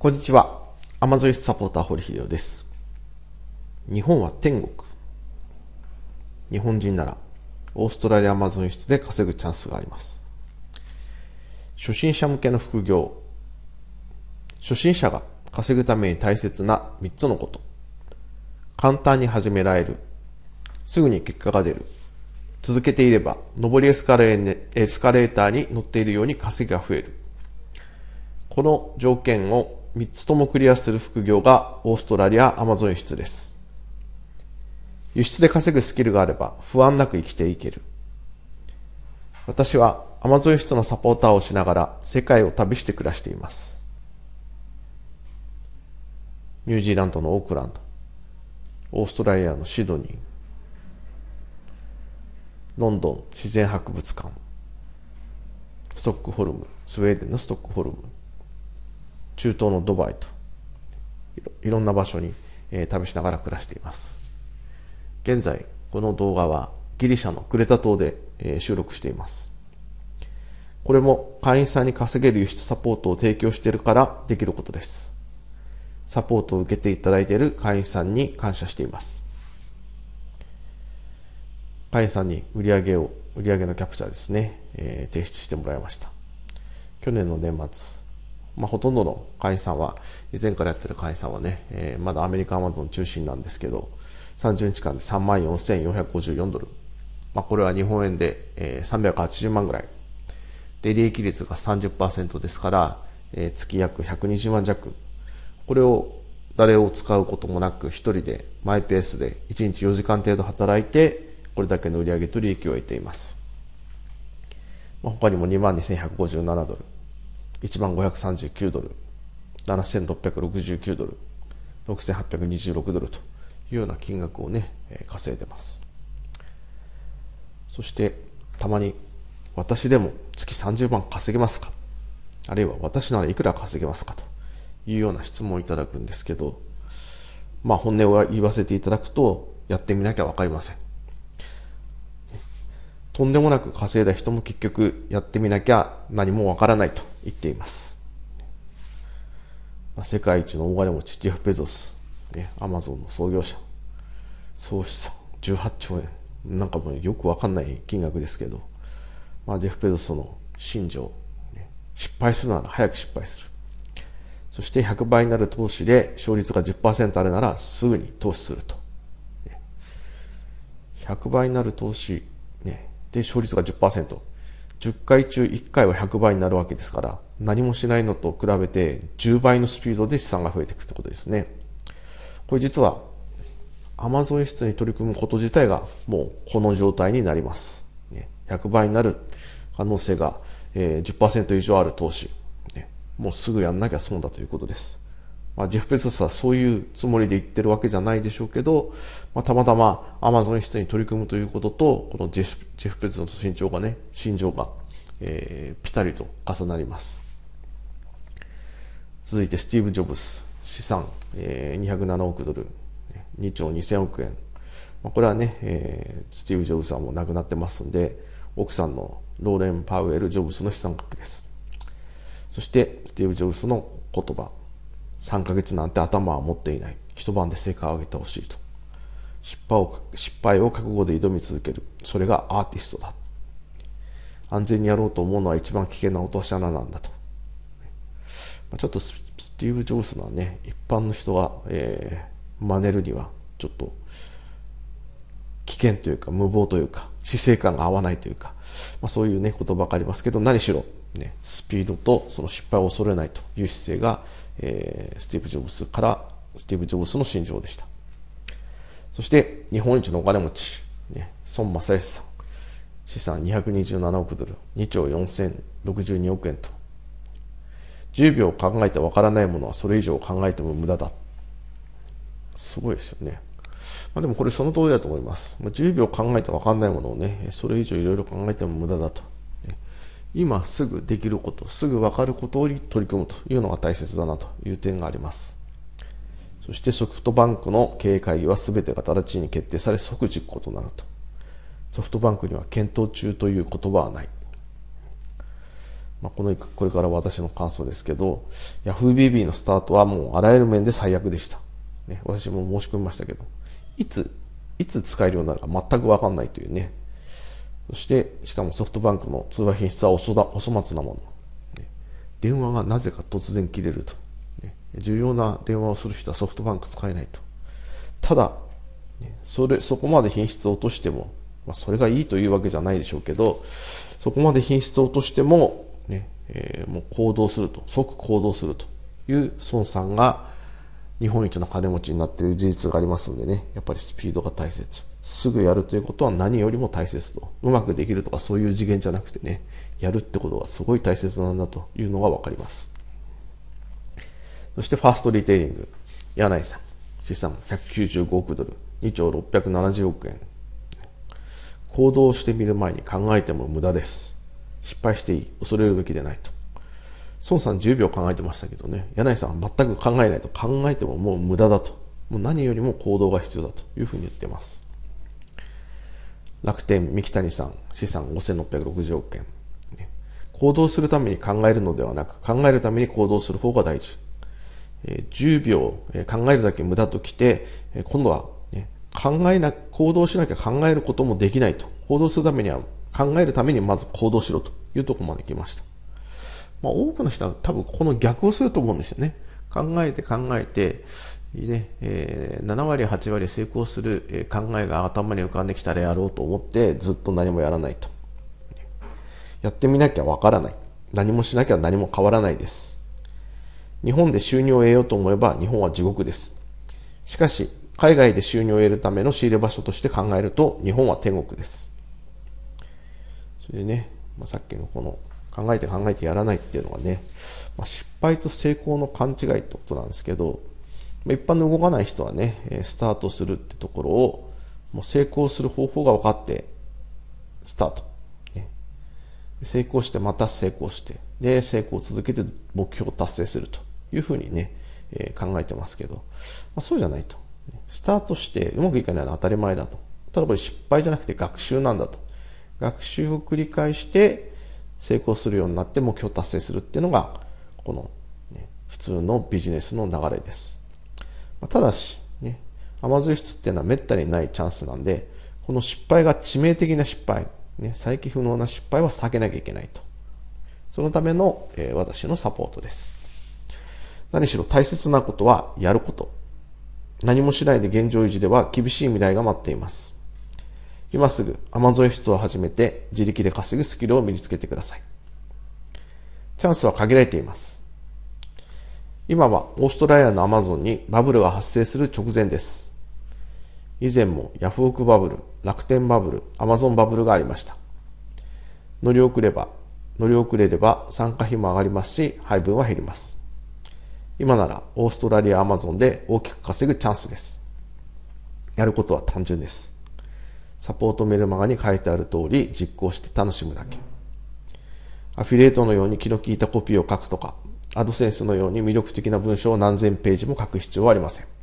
こんにちは。アマゾンサポーター堀秀夫です。日本は天国。日本人なら、オーストラリアアマゾン輸出で稼ぐチャンスがあります。初心者向けの副業。初心者が稼ぐために大切な3つのこと。簡単に始められる。すぐに結果が出る。続けていれば、上りエスカレーターに乗っているように稼ぎが増える。この条件を3つともクリアする副業がオーストラリアアマゾン輸出です。輸出で稼ぐスキルがあれば不安なく生きていける。私はアマゾン輸出のサポーターをしながら世界を旅して暮らしています。ニュージーランドのオークランド、オーストラリアのシドニー、ロンドン自然博物館、ストックホルム、スウェーデンのストックホルム、中東のドバイといろんな場所に、え試しながら暮らしています現在この動画はギリシャのクレタ島で、え収録していますこれも会員さんに稼げる輸出サポートを提供しているからできることですサポートを受けていただいている会員さんに感謝しています会員さんに売上を売上のキャプチャーですね、えー、提出してもらいました去年の年末まあ、ほとんどの会社は、以前からやってる会社はね、えー、まだアメリカアマゾン中心なんですけど、30日間で34,454ドル。まあ、これは日本円で、えー、380万ぐらい。で、利益率が30%ですから、えー、月約120万弱。これを誰を使うこともなく、1人でマイペースで1日4時間程度働いて、これだけの売上と利益を得ています。まあ、他にも22,157ドル。1万539ドル、7669ドル、6826ドルというような金額をね、稼いでます。そして、たまに、私でも月30万稼げますかあるいは私ならいくら稼げますかというような質問をいただくんですけど、まあ本音を言わせていただくと、やってみなきゃわかりません。とんでもなく稼いだ人も結局やってみなきゃ何もわからないと言っています。世界一の大金持ち、ジェフ・ペゾス、ね、アマゾンの創業者、総資産18兆円、なんかもうよくわかんない金額ですけど、まあ、ジェフ・ペゾスの信条、ね、失敗するなら早く失敗する。そして100倍になる投資で勝率が10%あるならすぐに投資すると。100倍になる投資、ね、で、勝率が10%。10回中1回は100倍になるわけですから、何もしないのと比べて10倍のスピードで資産が増えていくってことですね。これ実は、アマゾン輸出に取り組むこと自体がもうこの状態になります。100倍になる可能性が10%以上ある投資。もうすぐやんなきゃ損だということです。まあ、ジェフ・ベゾスはそういうつもりで言ってるわけじゃないでしょうけど、まあ、たまたまアマゾン室に取り組むということと、このジェフ・ジェフベゾスの身長がね、心情が、えー、ピタリと重なります。続いてスティーブ・ジョブズ、資産、えー、207億ドル、2兆2000億円。まあ、これはね、えー、スティーブ・ジョブズはもう亡くなってますんで、奥さんのローレン・パウエル・ジョブズの資産額です。そして、スティーブ・ジョブズの言葉。3ヶ月なんて頭は持っていない。一晩で成果を上げてほしいと。失敗を、失敗を覚悟で挑み続ける。それがアーティストだ。安全にやろうと思うのは一番危険な落とし穴なんだと。ちょっとスティーブ・ジョブズのはね、一般の人が、えー、真似るには、ちょっと、危険というか、無謀というか、死生観が合わないというか、まあ、そういうね、ことばかりますけど、何しろ、ね、スピードとその失敗を恐れないという姿勢がえー、スティーブ・ジョブスからスティーブ・ジョブスの心情でした。そして、日本一のお金持ち、ね、孫正義さん、資産227億ドル、2兆4062億円と、10秒考えてわからないものはそれ以上考えても無駄だ。すごいですよね。まあ、でもこれその通りだと思います。ま10秒考えてわかんないものをね、それ以上いろいろ考えても無駄だと。今すぐできることすぐ分かることに取り組むというのが大切だなという点がありますそしてソフトバンクの経営会議は全てが直ちに決定され即実行となるとソフトバンクには検討中という言葉はない、まあ、このこれから私の感想ですけど YahooBB のスタートはもうあらゆる面で最悪でした、ね、私も申し込みましたけどいついつ使えるようになるか全く分かんないというねそして、しかもソフトバンクの通話品質はお粗末なもの。電話がなぜか突然切れると。重要な電話をする人はソフトバンク使えないと。ただ、それ、そこまで品質を落としても、まあ、それがいいというわけじゃないでしょうけど、そこまで品質を落としても、ね、えー、もう行動すると、即行動するという孫さんが日本一の金持ちになっている事実がありますんでね、やっぱりスピードが大切。すぐやるということは何よりも大切と。うまくできるとかそういう次元じゃなくてね、やるってことがすごい大切なんだというのが分かります。そしてファーストリテイリング、柳井さん、資産195億ドル、2兆670億円。行動してみる前に考えても無駄です。失敗していい、恐れるべきでないと。孫さん10秒考えてましたけどね、柳井さんは全く考えないと考えてももう無駄だと。もう何よりも行動が必要だというふうに言ってます。楽天、三木谷さん、資産5660億円。行動するために考えるのではなく、考えるために行動する方が大事。10秒考えるだけ無駄ときて、今度は、ね、考えな、行動しなきゃ考えることもできないと。行動するためには、考えるためにまず行動しろというところまで来ました。まあ、多くの人は多分この逆をすると思うんですよね。考えて考えて、ねえー、7割、8割成功する考えが頭に浮かんできたらやろうと思ってずっと何もやらないと。やってみなきゃわからない。何もしなきゃ何も変わらないです。日本で収入を得ようと思えば日本は地獄です。しかし、海外で収入を得るための仕入れ場所として考えると日本は天国です。それでね、まあ、さっきのこの考えて考えてやらないっていうのはね、まあ、失敗と成功の勘違いってことなんですけど、まあ、一般の動かない人はね、スタートするってところを、もう成功する方法が分かって、スタート。ね、成功して、また成功して、で、成功を続けて目標を達成するというふうにね、えー、考えてますけど、まあ、そうじゃないと。スタートしてうまくいかないのは当たり前だと。ただこれ失敗じゃなくて学習なんだと。学習を繰り返して、成功するようになって目標達成するっていうのがこの、ね、普通のビジネスの流れです、まあ、ただし、ね、甘髄質っていうのはめったにないチャンスなんでこの失敗が致命的な失敗、ね、再起不能な失敗は避けなきゃいけないとそのための、えー、私のサポートです何しろ大切なことはやること何もしないで現状維持では厳しい未来が待っています今すぐ Amazon 出を始めて自力で稼ぐスキルを身につけてください。チャンスは限られています。今はオーストラリアの Amazon にバブルが発生する直前です。以前もヤフオクバブル、楽天バブル、Amazon バブルがありました。乗り遅れば、乗り遅れれば参加費も上がりますし、配分は減ります。今ならオーストラリア Amazon で大きく稼ぐチャンスです。やることは単純です。サポートメルマガに書いてある通り実行して楽しむだけ。アフィリエイトのように気の利いたコピーを書くとか、アドセンスのように魅力的な文章を何千ページも書く必要はありません。